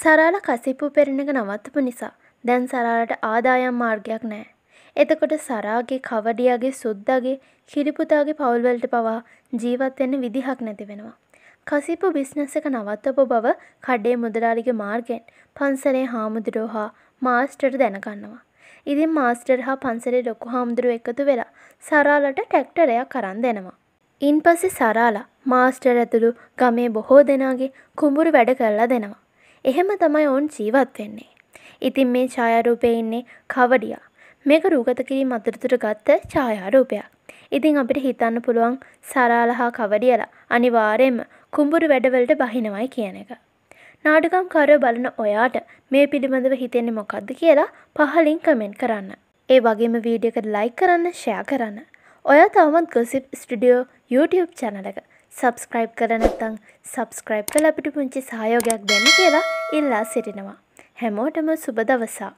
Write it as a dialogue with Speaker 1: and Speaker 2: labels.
Speaker 1: සරාල කසිප්පු පෙරණක නවත්තපු නිසා දැන් සරාලට ආදායම් මාර්ගයක් නෑ. එතකොට සරාගේ කවඩියගේ සුද්දගේ කිරිපුතාගේ පවුල්වලට පවා ජීවත්වෙන්න විදිහක් නැති වෙනවා. කසිප්පු බිස්නස් එක නවත්තපු බව කඩේ මුදලාලිගේ මාර්ගෙන් පන්සලේ හාමුදුරෝ හා මාස්ටර් දැනගන්නවා. ඉතින් මාස්ටර් හා පන්සලේ ලොකු හාමුදුරුව එකතු වෙලා සරාලට ටැක්ටරයක් කරන් දෙනවා. ඉන් පසෙ සරාලා මාස්ටර් ඇතුළු ගමේ බොහෝ දෙනාගේ කුඹුරු වැඩ කරලා දෙනවා. එහෙම තමයි ඔවුන් ජීවත් වෙන්නේ. ඉතින් මේ ඡායාරූපය ඉන්නේ කවඩියා. මේක රූගත කිරීම අතරතුර ගත්ත ඡායාරූපයක්. ඉතින් අපිට හිතන්න පුළුවන් සරාල හා කවඩියලා අනිවාර්යයෙන්ම කුඹුරු වැඩවලට බහිනවයි කියන එක. නාටකම්කාරය බලන ඔයාට මේ පිළිබඳව හිතෙන්නේ මොකක්ද කියලා පහලින් කමෙන්ට් කරන්න. ඒ වගේම වීඩියකට ලයි කරන්න ෂයා කරන්න. ඔයා තවමත් ගොසිප් ස්ටඩියෝ YouTube චැනලක සබස්ක්‍රයිබ් කර නැත්තං සබස්ක්‍රයිබ් කල අපිට පුංචි සහයෝගයක් දෙන්න කියලා ඉල්ලා සිටිනවා. හැමෝටම සුබ දවසා.